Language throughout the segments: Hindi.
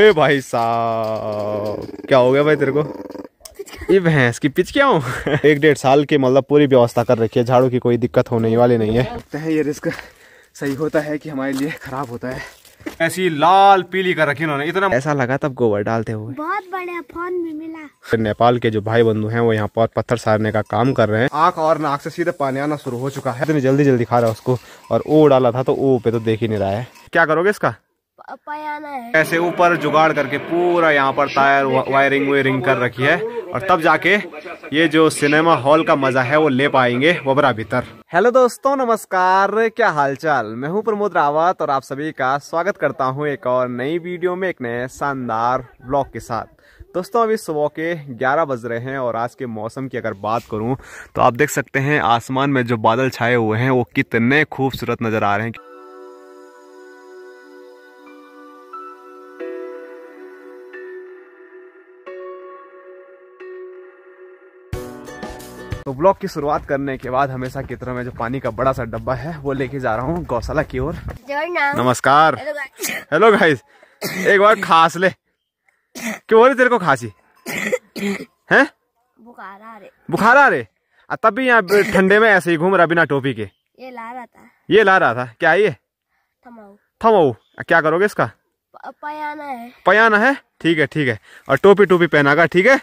ए भाई साहब क्या हो गया भाई तेरे को ये भैंस की पिच क्या हूँ एक डेढ़ साल की मतलब पूरी व्यवस्था कर रखी है झाड़ू की कोई दिक्कत होने वाली नहीं है ये रिस्क सही होता है कि हमारे लिए खराब होता है ऐसी लाल पीली कर रखी उन्होंने इतना ऐसा लगा तब गोबर डालते हुए बहुत बड़े फोन भी मिला फिर नेपाल के जो भाई बंधु हैं वो यहाँ पर पत्थर सारने का काम कर रहे हैं आँख और नाक से सीधे पानी आना शुरू हो चुका है इतनी जल्दी जल्दी खा रहा है उसको और ओ डाला था तो ओ पे तो देख ही नहीं रहा है क्या करोगे इसका पायाना है ऐसे ऊपर जुगाड़ करके पूरा यहाँ पर टायर वायरिंग वायरिंग कर रखी है और तब जाके ये जो सिनेमा हॉल का मजा है वो ले पाएंगे वबरा भीतर हेलो दोस्तों नमस्कार क्या हालचाल मैं हूँ प्रमोद रावत और आप सभी का स्वागत करता हूँ एक और नई वीडियो में एक नए शानदार ब्लॉग के साथ दोस्तों अभी सुबह के 11 बज रहे हैं और आज के मौसम की अगर बात करूं तो आप देख सकते हैं आसमान में जो बादल छाए हुए हैं वो कितने खूबसूरत नज़र आ रहे हैं तो ब्लॉग की शुरुआत करने के बाद हमेशा की तरह में जो पानी का बड़ा सा डब्बा है वो लेके जा रहा हूँ गौशाला की ओर नमस्कार हेलो गाइस एक बार खास ले क्यों रही तेरे को खांसी है बुखार आ रहे तब भी यहाँ ठंडे में ऐसे ही घूम रहा बिना टोपी के ये ला रहा था ये ला रहा था क्या ये थमाऊ क्या करोगे इसका पयाना है पयाना है ठीक है ठीक है और टोपी टोपी पहनागा ठीक है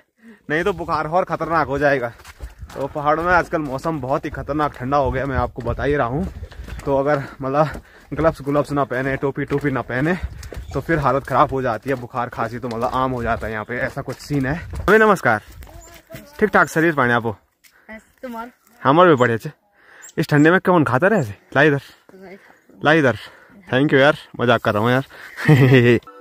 नहीं तो बुखार और खतरनाक हो जाएगा तो पहाड़ों में आजकल मौसम बहुत ही खतरनाक ठंडा हो गया मैं आपको बता ही रहा हूँ तो अगर मतलब ग्लव्स ग्लव्स ना पहने टोपी टोपी ना पहने तो फिर हालत ख़राब हो जाती है बुखार खांसी तो मतलब आम हो जाता है यहाँ पे ऐसा कुछ सीन है हमें नमस्कार ठीक ठाक शरीर पाने आपो तो हमारे भी बढ़िया इस ठंडे में कौन खाता रहे लाई इधर लाई इधर थैंक यू यार मजाक कर रहा हूँ यार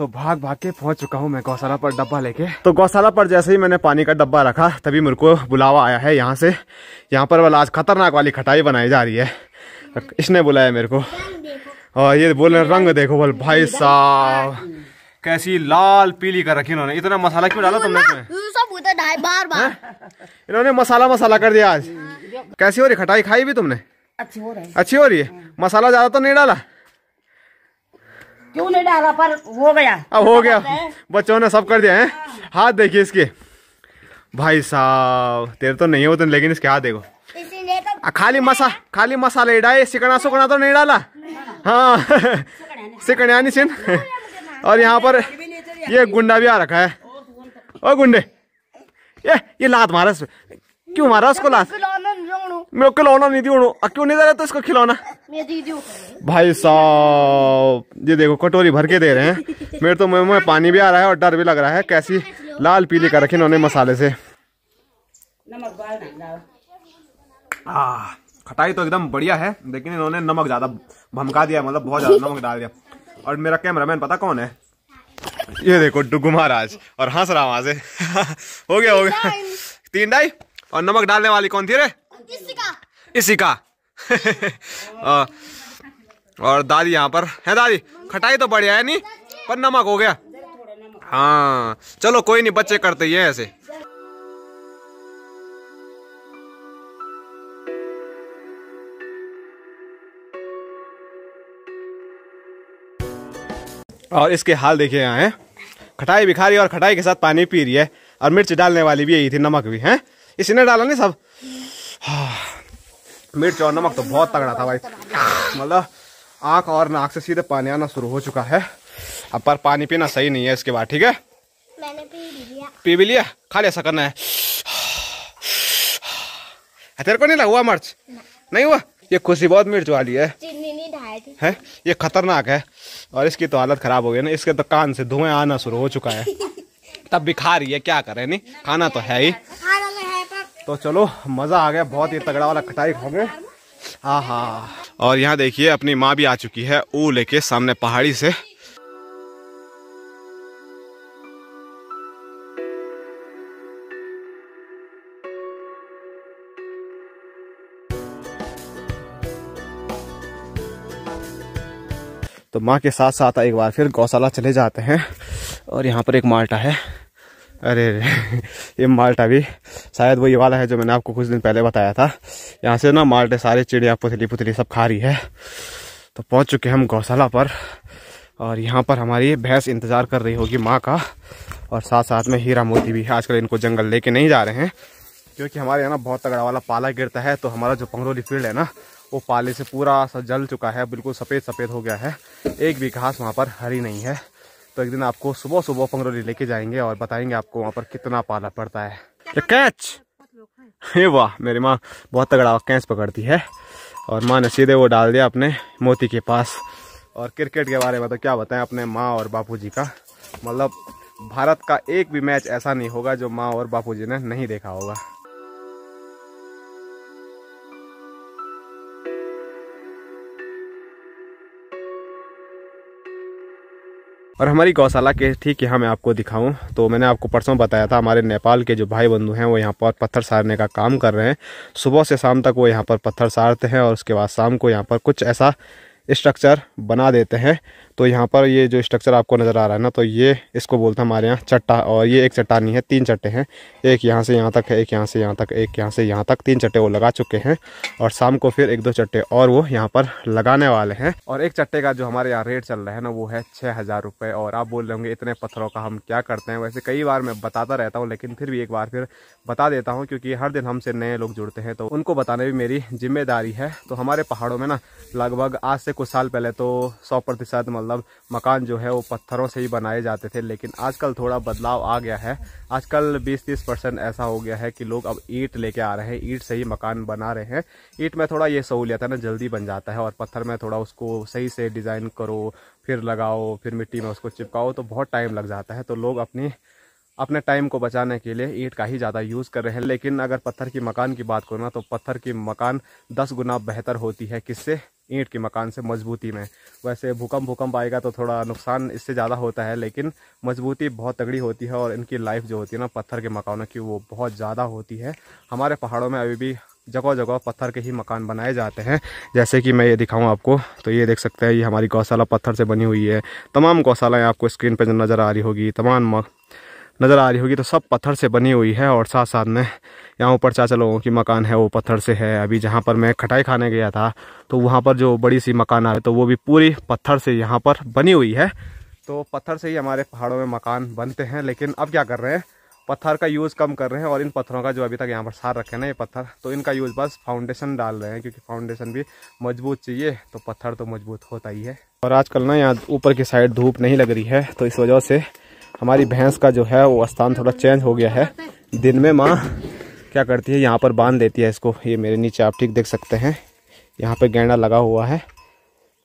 तो भाग भाग के पहुंच चुका हूँ मैं गौशाला पर डब्बा लेके तो गौशाला पर जैसे ही मैंने पानी का डब्बा रखा तभी मेरे को बुलावा आया है यहाँ से यहाँ पर वाला आज खतरनाक वाली खटाई बनाई जा रही है इसने बुलाया मेरे को और ये बोल रहे रंग देखो बोल भाई साहब कैसी लाल पीली कर रखी इन्होंने इतना मसाला क्यों डाला तुमने बार बार इन्होंने मसाला मसाला कर दिया आज हाँ, कैसी हो रही खटाई खाई भी तुमने अच्छी हो रही है मसाला ज्यादा तो नहीं डाला क्यों नहीं डाला पर हो गया अब हो गया हाँ। बच्चों ने सब कर दिया है हाथ देखिए इसके भाई साहब तेरे तो नहीं होते लेकिन इसके हाथ देखो तो खाली मसा खाली मसाला ही डाले सिकना सुकना तो नहीं डाला हाँ। नहीं। हाँ सिकन और यहाँ पर ये गुंडा भी आ रखा है ओ गुंडे ये ये लात मारा क्यों मारा उसको लात मेरे खिलौना नहीं दियो क्यों नहीं दे रहा तो इसको खिलौना भाई साहब ये देखो कटोरी भर के दे रहे हैं मेरे तो मुँह में पानी भी आ रहा है और डर भी लग रहा है कैसी लाल पीली कर रखी इन्होंने मसाले से आ, खटाई तो एकदम बढ़िया है लेकिन इन्होंने नमक ज्यादा भमका दिया मतलब बहुत ज्यादा नमक डाल दिया और मेरा कैमरामैन पता कौन है ये देखो डुगू महाराज और हंस रहा वहां से हो गया हो गया तीन डाई और नमक डालने वाली कौन थी रे इसी का और दादी यहाँ पर है दादी खटाई तो बढ़िया है नहीं पर नमक हो गया हाँ चलो कोई नहीं बच्चे करते ही हैं ऐसे और इसके हाल देखिए यहाँ है खटाई भी खा रही है और खटाई के साथ पानी पी रही है और मिर्च डालने वाली भी यही थी नमक भी है इसी ने डाला नहीं सब मिर्च और नमक तो बहुत तगड़ा था भाई मतलब आँख और नाक से सीधे पानी आना शुरू हो चुका है अब पर पानी पीना सही नहीं है इसके बाद ठीक है मैंने पी लिया भी लिया खाली ऐसा करना है तेरे को नहीं लगा हुआ मर्च नहीं हुआ ये खुशी बहुत मिर्च वाली है है ये खतरनाक है और इसकी तो हालत खराब हो गई ना इसके तो कान से धुएं आना शुरू हो चुका है तब भी खा रही है क्या करे नहीं खाना तो है ही तो चलो मज़ा आ गया बहुत ही तगड़ा वाला कटाई खाओगे हाँ हाँ और यहाँ देखिए अपनी माँ भी आ चुकी है ऊ लेके सामने पहाड़ी से तो माँ के साथ साथ एक बार फिर गौशाला चले जाते हैं और यहाँ पर एक माल्टा है अरे ये माल्टा भी शायद वो ये वाला है जो मैंने आपको कुछ दिन पहले बताया था यहाँ से ना माल्टे सारे चिड़िया पुतली पुतली सब खा रही है तो पहुँच चुके हैं हम गौशाला पर और यहाँ पर हमारी भैंस इंतज़ार कर रही होगी माँ का और साथ साथ में हीरा मोती भी है आजकल इनको जंगल लेके नहीं जा रहे हैं क्योंकि हमारे यहाँ ना बहुत तगड़ा वाला पाला गिरता है तो हमारा जो पंगरोली फील्ड है ना वो पाले से पूरा सा जल चुका है बिल्कुल सफ़ेद सफ़ेद हो गया है एक भी घास वहाँ पर हरी नहीं है तो एक दिन आपको सुबह सुबह पंगरोली लेके जाएंगे और बताएंगे आपको वहाँ पर कितना पाला पड़ता है कैच हे वाह मेरी माँ बहुत तगड़ा कैच पकड़ती है और माँ ने सीधे वो डाल दिया अपने मोती के पास और क्रिकेट के बारे में तो क्या बताएं अपने माँ और बापूजी का मतलब भारत का एक भी मैच ऐसा नहीं होगा जो माँ और बापूजी ने नहीं देखा होगा और हमारी गौशाला के ठीक यहाँ मैं आपको दिखाऊं तो मैंने आपको परसों बताया था हमारे नेपाल के जो भाई बंधु हैं वो यहाँ पर पत्थर सारने का काम कर रहे हैं सुबह से शाम तक वो यहाँ पर पत्थर सारते हैं और उसके बाद शाम को यहाँ पर कुछ ऐसा स्ट्रक्चर बना देते हैं तो यहाँ पर ये जो स्ट्रक्चर आपको नज़र आ रहा है ना तो ये इसको बोलते हैं हमारे यहाँ चट्टा और ये एक चट्टानी है तीन चट्टे हैं एक यहाँ से यहाँ तक है एक यहाँ से यहाँ तक एक यहाँ से यहाँ तक तीन चट्टे वो लगा चुके हैं और शाम को फिर एक दो चट्टे और वो यहाँ पर लगाने वाले हैं और एक चट्टे का जो हमारे यहाँ रेट चल रहा है ना वो है छः हज़ार और आप बोल रहे होंगे इतने पत्थरों का हम क्या करते हैं वैसे कई बार मैं बताता रहता हूँ लेकिन फिर भी एक बार फिर बता देता हूँ क्योंकि हर दिन हमसे नए लोग जुड़ते हैं तो उनको बताने भी मेरी जिम्मेदारी है तो हमारे पहाड़ों में ना लगभग आज से कुछ साल पहले तो सौ प्रतिशत मतलब मतलब मकान जो है वो पत्थरों से ही बनाए जाते थे लेकिन आजकल थोड़ा बदलाव आ गया है आजकल 20-30 परसेंट ऐसा हो गया है कि लोग अब ईट लेके आ रहे हैं ईट से ही मकान बना रहे हैं ईट में थोड़ा ये सहूलियत है ना जल्दी बन जाता है और पत्थर में थोड़ा उसको सही से डिज़ाइन करो फिर लगाओ फिर मिट्टी में उसको चिपकाओ तो बहुत टाइम लग जाता है तो लोग अपनी अपने टाइम को बचाने के लिए ईंट का ही ज़्यादा यूज़ कर रहे हैं लेकिन अगर पत्थर की मकान की बात करूँ ना तो पत्थर की मकान दस गुना बेहतर होती है किससे ईंट के मकान से मजबूती में वैसे भूकंप भूकंप आएगा तो थोड़ा नुकसान इससे ज़्यादा होता है लेकिन मजबूती बहुत तगड़ी होती है और इनकी लाइफ जो होती है ना पत्थर के मकानों की वो बहुत ज़्यादा होती है हमारे पहाड़ों में अभी भी जगह जगह पत्थर के ही मकान बनाए जाते हैं जैसे कि मैं ये दिखाऊं आपको तो ये देख सकते हैं ये हमारी गौशाला पत्थर से बनी हुई है तमाम गौशालाएँ आपको स्क्रीन पर नज़र आ रही होगी तमाम नज़र आ रही होगी तो सब पत्थर से बनी हुई है और साथ साथ में यहाँ ऊपर चाचा लोगों की मकान है वो पत्थर से है अभी जहाँ पर मैं खटाई खाने गया था तो वहाँ पर जो बड़ी सी मकान आ रही तो वो भी पूरी पत्थर से यहाँ पर बनी हुई है तो पत्थर से ही हमारे पहाड़ों में मकान बनते हैं लेकिन अब क्या कर रहे हैं पत्थर का यूज़ कम कर रहे हैं और इन पत्थरों का जो अभी तक यहाँ पर सार रखे हैं ना ये पत्थर तो इनका यूज़ बस फाउंडेशन डाल रहे हैं क्योंकि फाउंडेशन भी मजबूत चाहिए तो पत्थर तो मजबूत होता ही है और आजकल ना यहाँ ऊपर की साइड धूप नहीं लग रही है तो इस वजह से हमारी भैंस का जो है वो स्थान थोड़ा चेंज हो गया है दिन में माँ क्या करती है यहाँ पर बांध देती है इसको ये मेरे नीचे आप ठीक देख सकते हैं यहाँ पे गेंडा लगा हुआ है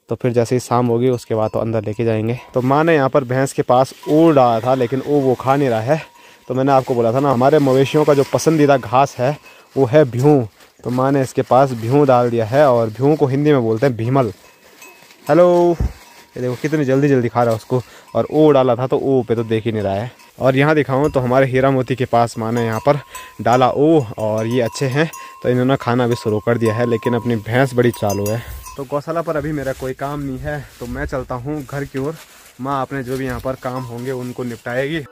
तो फिर जैसे ही शाम होगी उसके बाद तो अंदर लेके जाएंगे तो माँ ने यहाँ पर भैंस के पास उड़ डाला था लेकिन वो वो खा नहीं रहा है तो मैंने आपको बोला था ना हमारे मवेशियों का जो पसंदीदा घास है वो है भ्यूँ तो माँ ने इसके पास भ्यू डाल दिया है और भीहूँ को हिंदी में बोलते हैं भीमल हेलो ये देखो कितनी जल्दी जल्दी खा रहा है उसको और ओ डाला था तो ओ पे तो देख ही नहीं रहा है और यहाँ दिखाऊँ तो हमारे हीरा मोती के पास माने यहाँ पर डाला ओ और ये अच्छे हैं तो इन्होंने खाना भी शुरू कर दिया है लेकिन अपनी भैंस बड़ी चालू है तो गौशाला पर अभी मेरा कोई काम नहीं है तो मैं चलता हूँ घर की ओर माँ अपने जो भी यहाँ पर काम होंगे उनको निपटाएगी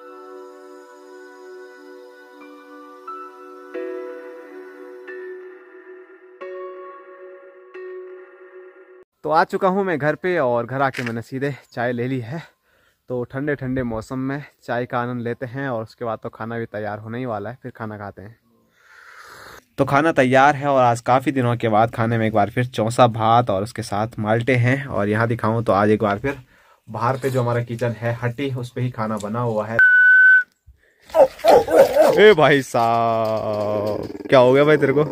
तो आ चुका हूँ मैं घर पे और घर आके मैंने सीधे चाय ले ली है तो ठंडे ठंडे मौसम में चाय का आनंद लेते हैं और उसके बाद तो खाना भी तैयार होने ही वाला है फिर खाना खाते हैं तो खाना तैयार है और आज काफ़ी दिनों के बाद खाने में एक बार फिर चौसा भात और उसके साथ माल्टे हैं और यहाँ दिखाऊँ तो आज एक बार फिर बाहर पे जो हमारा किचन है हट्टी उस पर ही खाना बना हुआ है ए भाई साहब क्या हो गया भाई तेरे को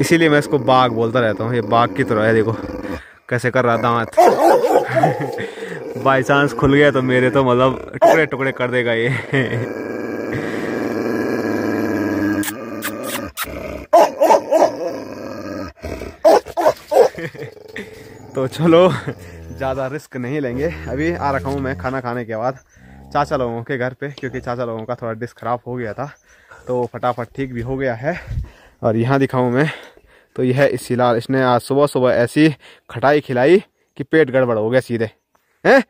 इसीलिए मैं इसको बाघ बोलता रहता हूँ ये बाघ की तरह है देखो कैसे कर रहा दांत बाई चांस खुल गया तो मेरे तो मतलब टुकड़े टुकड़े कर देगा ये तो चलो ज़्यादा रिस्क नहीं लेंगे अभी आ रखा हूँ मैं खाना खाने के बाद चाचा लोगों के घर पे क्योंकि चाचा लोगों का थोड़ा डिस्क खराब हो गया था तो फटाफट ठीक भी हो गया है और यहाँ दिखाऊँ मैं तो यह इस लाल इसने आज सुबह सुबह ऐसी खटाई खिलाई कि पेट गड़बड़ हो गया सीधे हैं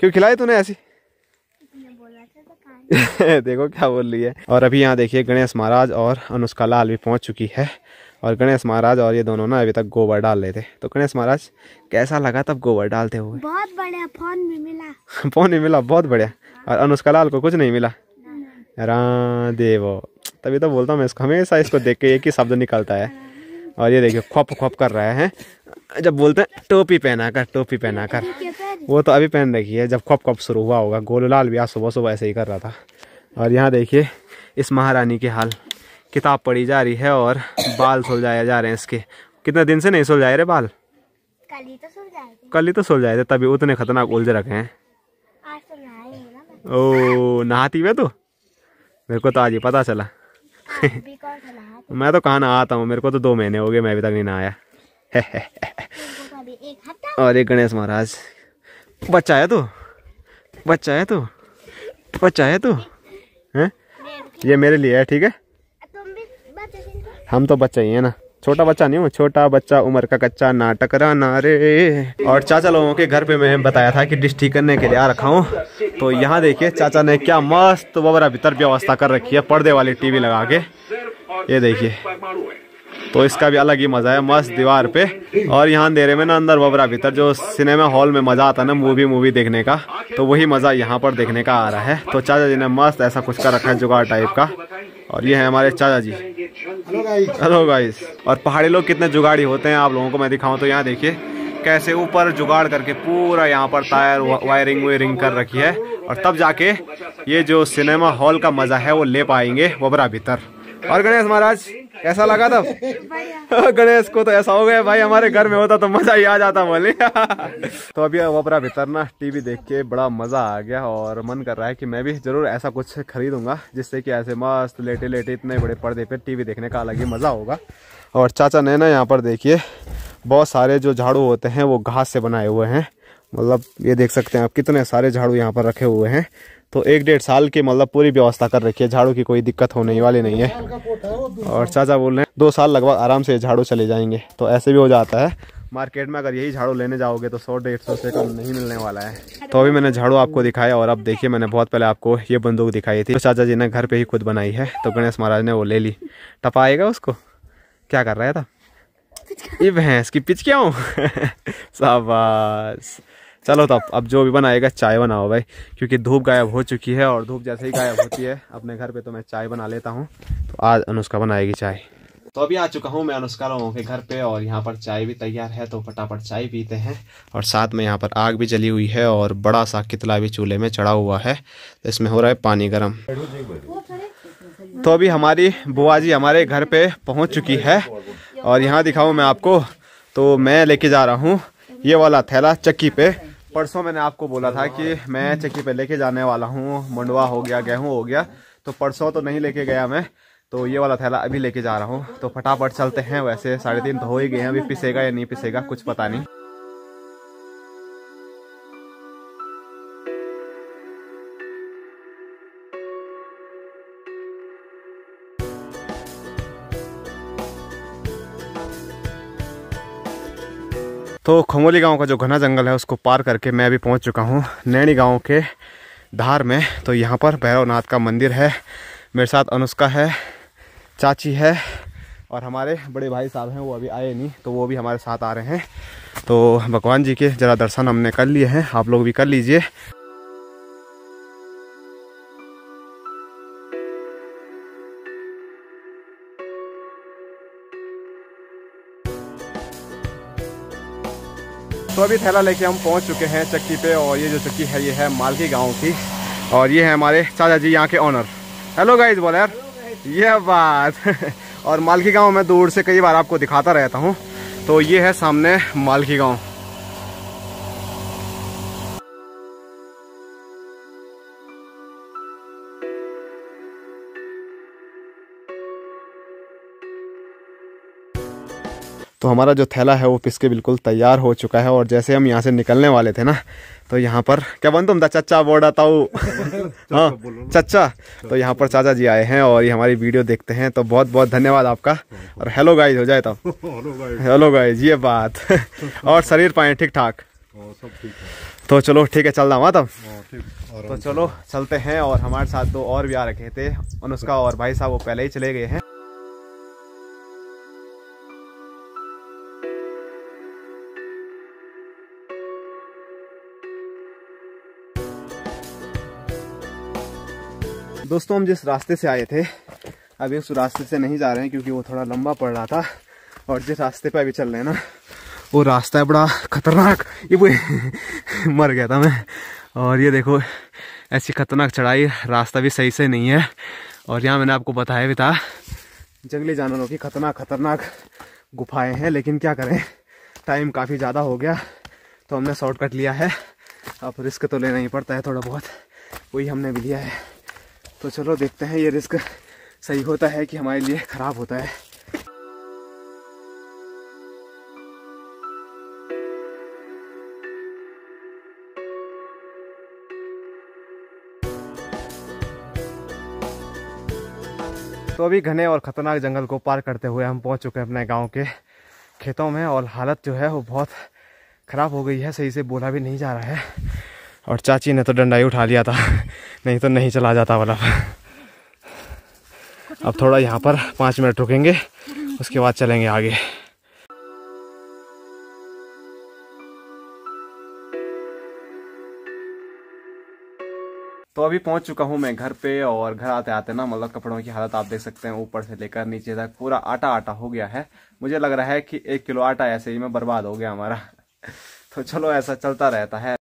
क्यों खिलाई तूने ऐसी देखो क्या बोल रही है और अभी यहाँ देखिए गणेश महाराज और अनुष्का लाल भी पहुँच चुकी है और गणेश महाराज और ये दोनों ना अभी तक गोबर डाल रहे थे तो गणेश महाराज कैसा लगा तब गोबर डालते हुए बहुत बढ़िया फोन भी मिला फोन भी मिला बहुत बढ़िया और अनुष्का लाल को कुछ नहीं मिला राम देवो तभी तो बोलता हूँ मैं इसको हमेशा इसको देख के एक ही शब्द निकलता है और ये देखिए खोप खोप कर रहे हैं जब बोलते हैं टोपी पहना कर टोपी पहना कर वो तो अभी पहन रखी है जब खोप खोप शुरू हुआ होगा गोलूलाल भी आज सुबह सुबह ऐसे ही कर रहा था और यहाँ देखिए इस महारानी के हाल किताब पढ़ी जा रही है और बाल सुलझाए जा रहे हैं इसके कितने दिन से नहीं सुलझाए रहे बाल तो कल ही तो सुलझाए थे तभी उतने खतरनाक उलझ रखे हैं तो ओ नहाती हुए तो मेरे को तो आज ही पता चला मैं तो कहाँ ना आता हूँ मेरे को तो दो महीने हो गए मैं अभी तक नहीं ना आया और एक गणेश महाराज बच्चा है तू बच्चा है तू बच्चा है तू हैं ये मेरे लिए है ठीक है हम तो बच्चे ही हैं ना छोटा बच्चा नहीं हूँ छोटा बच्चा उम्र का कच्चा ना रे और चाचा लोगों के घर पे मैं बताया था कि डिश ठीक करने के लिए आ रखा हूँ तो यहाँ देखिए चाचा ने क्या मस्त वबरा भीतर व्यवस्था कर रखी है पर्दे वाली टीवी लगा के ये देखिए तो इसका भी अलग ही मज़ा है मस्त दीवार पे और यहाँ देरे में ना अंदर बबरा भीतर जो सिनेमा हॉल में मज़ा आता है ना मूवी मूवी देखने का तो वही मज़ा यहाँ पर देखने का आ रहा है तो चाचा जी ने मस्त ऐसा कुछ कर रखा है जुगाड़ टाइप का और ये है हमारे चाचा जी हेलो गाइस और पहाड़ी लोग कितने जुगाड़ी होते हैं आप लोगों को मैं दिखाऊं तो यहाँ देखिए कैसे ऊपर जुगाड़ करके पूरा यहाँ पर टायर वायरिंग वायरिंग कर रखी है और तब जाके ये जो सिनेमा हॉल का मज़ा है वो ले पाएंगे वबरा भीतर और गणेश महाराज कैसा लगा था गणेश को तो ऐसा हो गया भाई हमारे घर में होता तो मजा ही आ जाता बोले तो अभी वपरा भितरना टीवी देख के बड़ा मजा आ गया और मन कर रहा है कि मैं भी जरूर ऐसा कुछ खरीदूंगा जिससे कि ऐसे मस्त लेटे लेटे इतने बड़े पर्दे पे टीवी देखने का अलग ही मजा होगा और चाचा ने ना यहाँ पर देखिए बहुत सारे जो झाड़ू होते हैं वो घास से बनाए हुए हैं मतलब ये देख सकते हैं आप कितने सारे झाड़ू यहाँ पर रखे हुए हैं तो एक डेढ़ साल की मतलब पूरी व्यवस्था कर रखी है झाड़ू की कोई दिक्कत होने वाली नहीं है और चाचा बोल रहे हैं दो साल लगभग आराम से झाड़ू चले जाएंगे तो ऐसे भी हो जाता है मार्केट में अगर यही झाड़ू लेने जाओगे तो सौ डेढ़ सौ से कम नहीं मिलने वाला है तो अभी मैंने झाड़ू आपको दिखाया और अब देखिए मैंने बहुत पहले आपको ये बंदूक दिखाई थी तो चाचा जी ने घर पे ही खुद बनाई है तो गणेश महाराज ने वो ले ली टपाएगा उसको क्या कर रहा है था तो? ये भैंस की हूँ शाबाश चलो तो अब जो भी बनाएगा चाय बनाओ भाई क्योंकि धूप गायब हो चुकी है और धूप जैसे ही गायब होती है अपने घर पे तो मैं चाय बना लेता हूँ तो आज अनुष्का बनाएगी चाय तो अभी आ चुका हूँ मैं अनुष्का लोगों के घर पे और यहाँ पर चाय भी तैयार है तो फटाफट चाय पीते हैं और साथ में यहाँ पर आग भी जली हुई है और बड़ा सा कितला भी चूल्हे में चढ़ा हुआ है तो इसमें हो रहा है पानी गर्म तो अभी हमारी बुआ जी हमारे घर पे पहुँच चुकी है और यहाँ दिखाऊँ मैं आपको तो मैं लेके जा रहा हूँ ये वाला थैला चक्की पे परसों मैंने आपको बोला था कि मैं चक्की पे लेके जाने वाला हूँ मंडवा हो गया गेहूँ हो गया तो परसों तो नहीं लेके गया मैं तो ये वाला थैला अभी लेके जा रहा हूँ तो फटाफट चलते हैं वैसे साढ़े तीन तो हो ही गए हैं अभी पिसेगा या नहीं पिसेगा कुछ पता नहीं तो खमोली गांव का जो घना जंगल है उसको पार करके मैं अभी पहुंच चुका हूं नैनी गांव के धार में तो यहाँ पर भैरवनाथ का मंदिर है मेरे साथ अनुष्का है चाची है और हमारे बड़े भाई साहब हैं वो अभी आए नहीं तो वो भी हमारे साथ आ रहे हैं तो भगवान जी के ज़रा दर्शन हमने कर लिए हैं आप लोग भी कर लीजिए तो अभी थैला लेके हम पहुंच चुके हैं चक्की पे और ये जो चक्की है ये है मालकी गांव की और ये है हमारे चाचा जी यहाँ के ऑनर हेलो गाइज बोल यार ये बात और मालकी गांव मैं दूर से कई बार आपको दिखाता रहता हूँ तो ये है सामने मालकी गांव तो हमारा जो थैला है वो पिस के बिल्कुल तैयार हो चुका है और जैसे हम यहाँ से निकलने वाले थे ना तो यहाँ पर क्या बन तुम था चचा बोर्ड आता हूँ हाँ चचा तो यहाँ पर चाचा जी आए हैं और ये हमारी वीडियो देखते हैं तो बहुत बहुत धन्यवाद आपका और हेलो गाइज हो जाए तो हेलो गाइज ये बात और शरीर पाए हाँ, ठीक ठाक तो चलो ठीक है चल रहा तब हाँ, तो चलो चलते हैं और हमारे साथ दो और भी आ रखे थे अनुष्का और भाई साहब वो पहले ही चले गए हैं दोस्तों हम जिस रास्ते से आए थे अभी उस रास्ते से नहीं जा रहे हैं क्योंकि वो थोड़ा लंबा पड़ रहा था और जिस रास्ते पे अभी चल रहे हैं ना वो रास्ता है बड़ा खतरनाक ये वो मर गया था मैं और ये देखो ऐसी खतरनाक चढ़ाई रास्ता भी सही से नहीं है और यहाँ मैंने आपको बताया भी था जंगली जानवरों की खतरनाक खतरनाक गुफाएं हैं लेकिन क्या करें टाइम काफ़ी ज़्यादा हो गया तो हमने शॉर्टकट लिया है अब रिस्क तो लेना ही पड़ता है थोड़ा बहुत वही हमने भी लिया है तो चलो देखते हैं ये रिस्क सही होता है कि हमारे लिए ख़राब होता है तो अभी घने और ख़तरनाक जंगल को पार करते हुए हम पहुंच चुके हैं अपने गांव के खेतों में और हालत जो है वो बहुत ख़राब हो गई है सही से बोला भी नहीं जा रहा है और चाची ने तो डंडा ही उठा लिया था नहीं तो नहीं चला जाता वाला अब थोड़ा यहाँ पर पाँच मिनट रुकेंगे उसके बाद चलेंगे आगे तो अभी पहुंच चुका हूं मैं घर पे और घर आते आते ना मतलब कपड़ों की हालत आप देख सकते हैं ऊपर से लेकर नीचे तक पूरा आटा आटा हो गया है मुझे लग रहा है कि एक किलो आटा ऐसे ही में बर्बाद हो गया हमारा तो चलो ऐसा चलता रहता है